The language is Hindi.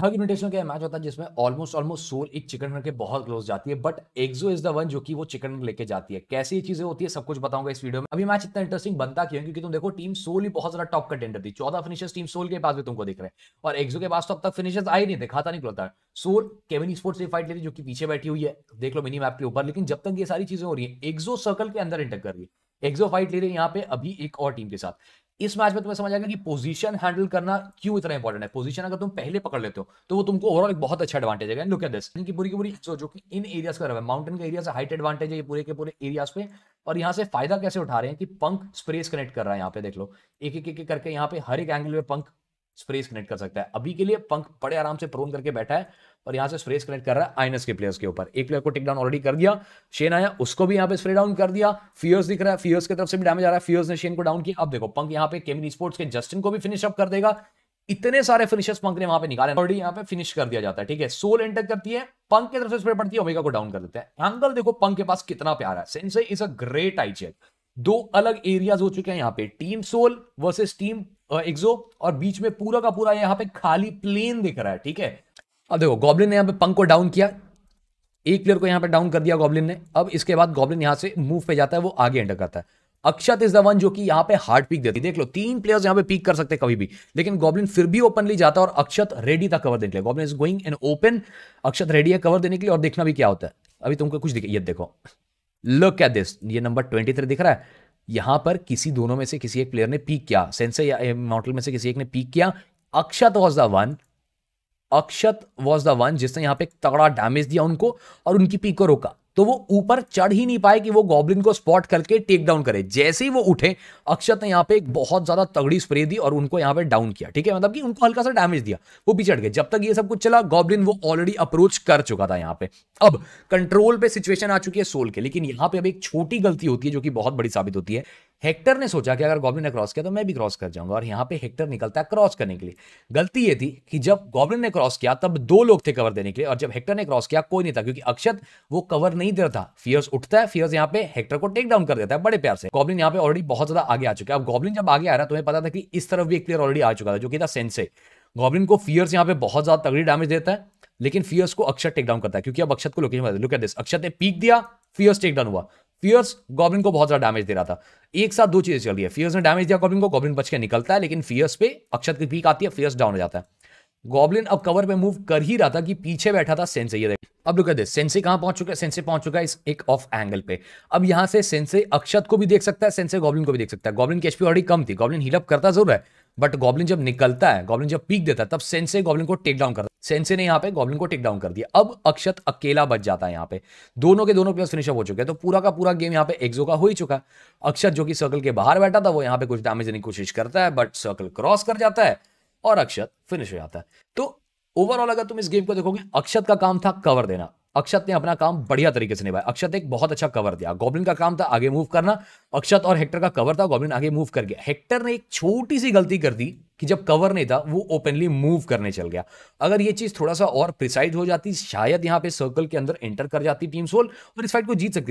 थर्ड इन्विटेशन का मैच होता है जिसमें ऑलमोस्ट ऑलमोस्ट सोल एक चिकन रन के बहुत क्लोज जाती है but XO is the one जो कि वो चिकन रन लेके जाती है कैसी चीजें होती है सब कुछ बताऊंगा इस वीडियो में अभी मैच इतना इंटरेस्टिंग बनता क्यों क्योंकि तुम देखो टीम सोल ही बहुत ज्यादा टॉप कंटेंडर थी चौदह फिनिशर्स टीम सोल के पास भी तुमको दिख रहे हैं और एक्सो के पास तो अब तक फिनिशर्स आई नहीं दिखाता नहीं खुलता सोल केवन स्पोर्ट्स की फाइट ले जो कि पीछे बैठी हुई है देख लो मिनी मैप के ऊपर लेकिन जब तक ये सारी चीजें हो रही है एक्सो सर्कल के अंदर इंटर कर रही है एक्जो फाइट ले रही है यहाँ पे अभी एक और टीम के साथ इस मैच में तुम्हें समझ आएगा कि पोजीशन हैंडल करना क्यों इतना इंपॉर्टेंट है पोजीशन अगर तुम पहले पकड़ लेते हो तो वो तुमको ओवरऑल एक बहुत अच्छा एडवांटेज है लुक एट दिस इनकी पूरी की पूरी जो, जो कि इन एरियाज का माउंटेन के एरिया से हाइट एडवांटेज है ये पूरे के पूरे एरियाज पे और यहाँ से फायदा कैसे उठा रहे हैं कि पंख स्प्रेस कनेक्ट कर रहा है यहाँ पे देख लो एक एक एक करके यहाँ पे हर एक एंगल में पंख स्प्रेस कनेक्ट कर सकता है अभी के लिए पंख बड़े आराम से प्रोन करके बैठा है और यहां से स्प्रेस कनेक्ट कर रहा है आइनस के प्लेयर्स के ऊपर एक प्लेयर को टिकडाउन ऑलरेडी कर दिया शेन आया उसको भी यहाँ पे स्प्रे डाउन कर दिया फियर्स दिख रहा है फियर्स की तरफ से भी डैमेज आ रहा है फियर्स ने शेन को डाउन किया अब देखो पंख यहाँ पे केमिन स्पोर्ट्स के जस्टिन को भी फिनिश अप कर देगा इतने सारे फिनिशर्स पंख ने वहां पे निकाले ऑलरेडी यहाँ पे फिनिश कर दिया जाता है ठीक है सोल एंटर करती है पंख की तरफ से स्प्रे पड़ती है ओमेगा को डाउन कर देते हैं एंगल देखो पंख के पास कितना प्यार है सेंसई इज अ ग्रेट आई चेक दो अलग एरियाज हो चुके हैं यहाँ पे team Soul versus team XO और बीच में पूरा का पूरा यहाँ पे खाली प्लेन दिख रहा है ठीक है अब देखो गॉबलिन ने यहाँ पे पंख को डाउन किया एक प्लेयर को यहाँ पे डाउन कर दिया गॉबलिन ने अब इसके बाद गॉबलिन यहाँ से मूव पे जाता है वो आगे एंटर करता है अक्षत इज द वन जो कि यहाँ पे हार्ड पीक देती है देख लो तीन प्लेयर्स यहाँ पे पीक कर सकते कभी भी लेकिन गॉबलिन फिर भी ओपनली जाता है और अक्षत रेडी था कवर देने के लिए Goblin is going an open Akshat ready है कवर देने के लिए और देखना भी क्या होता है अभी तुमको कुछ दिखे ये देखो लुक एट दिस ये नंबर ट्वेंटी थ्री दिख रहा है यहां पर किसी दोनों में से किसी एक प्लेयर ने पीक किया सेंसे या मॉडल में से किसी एक ने पीक किया Akshat was the one Akshat was the one जिसने यहाँ पे तगड़ा डैमेज दिया उनको और उनकी को रोका तो वो ऊपर चढ़ ही नहीं पाए कि वो गॉबलिन को स्पॉट करके टेक डाउन करे जैसे ही वो उठे अक्षत ने यहाँ पे एक बहुत ज्यादा तगड़ी स्प्रे दी और उनको यहाँ पे डाउन किया ठीक है मतलब कि उनको हल्का सा डैमेज दिया वो पीछे चढ़ गए जब तक ये सब कुछ चला गॉबलिन वो ऑलरेडी अप्रोच कर चुका था यहाँ पे अब कंट्रोल पे सिचुएशन आ चुकी है सोल के लेकिन यहाँ पे अब एक छोटी गलती होती है जो कि बहुत बड़ी साबित होती है हेक्टर ने सोचा कि अगर गॉब्लिन ने क्रॉस किया तो मैं भी क्रॉस कर जाऊंगा और यहां पे हेक्टर निकलता है क्रॉस करने के लिए गलती ये थी कि जब गॉब्लिन ने क्रॉस किया तब दो लोग थे कवर देने के लिए और जब हेक्टर ने क्रॉस किया कोई नहीं था क्योंकि अक्षत वो कवर नहीं दे रहा था फियर्स उठता है फियर्स यहाँ पे हेक्टर को टेक डाउन कर देता है बड़े प्यार से गॉब्लिन यहाँ पे ऑलरेडी बहुत ज्यादा आगे आ चुका है अब गॉब्लिन जब आगे आ रहा तुम्हें पता था कि इस तरफ भी एक प्लेयर ऑलरेडी आ चुका था जो कि था सेंसे गॉब्लिन को फियर्स यहाँ पे बहुत ज्यादा तगड़ी डैमेज देता है लेकिन फियर्स को अक्षत टेक डाउन करता है क्योंकि अब अक्षत को location look at this Akshat ने पीक दिया फियर्स टेक डाउन हुआ फियर्स गॉब्लिन को बहुत ज्यादा डैमेज दे रहा था एक साथ दो चीजें चल रही है फियर्स ने डैमेज दिया गॉब्लिन को गॉब्लिन बच के निकलता है लेकिन फियर्स पे अक्षत की पीक आती है फियर्स डाउन हो जाता है गॉब्लिन अब कवर पे मूव कर ही रहा था कि पीछे बैठा था सेंसे ये अब लुक दिस सेंसे कहां पहुंच चुका है सेंसे पहुंच चुका है इस एक ऑफ एंगल पे अब यहां से सेंसे अक्षत को भी देख सकता है सेंसे गॉब्लिन को भी देख सकता है गॉब्लिन की एचपी ऑलरेडी कम थी गॉब्लिन हिलअप करता जरूर है बट गॉब्लिन जब निकलता है गॉब्लिन जब पीक देता है तब सेंसे गॉब्लिन को टेक डाउन करता है सेंसे ने यहाँ पे गॉब्लिन को टिक डाउन कर दिया अब अक्षत अकेला बच जाता है यहाँ पे दोनों के दोनों प्लेयर्स फिनिशअप हो चुके हैं तो पूरा का पूरा गेम यहाँ पे एक्जो का हो ही चुका अक्षत जो कि सर्कल के बाहर बैठा था वो यहाँ पे कुछ डैमेज देने की कोशिश करता है बट सर्कल क्रॉस कर जाता है और अक्षत फिनिश हो जाता है तो ओवरऑल अगर तुम इस गेम को देखोगे अक्षत का काम था कवर देना अक्षत ने अपना काम बढ़िया तरीके से निभाया अक्षत एक बहुत अच्छा कवर दिया गॉबलिन का काम था आगे मूव करना अक्षत और हेक्टर का कवर था गॉबलिन आगे मूव कर गया हेक्टर ने एक छोटी सी गलती कर दी कि जब कवर नहीं था वो ओपनली मूव करने चल गया अगर ये चीज थोड़ा सा और प्रिसाइड हो जाती शायद यहाँ पे सर्कल के अंदर एंटर कर जाती टीम सोल और इस फाइट को जीत सकती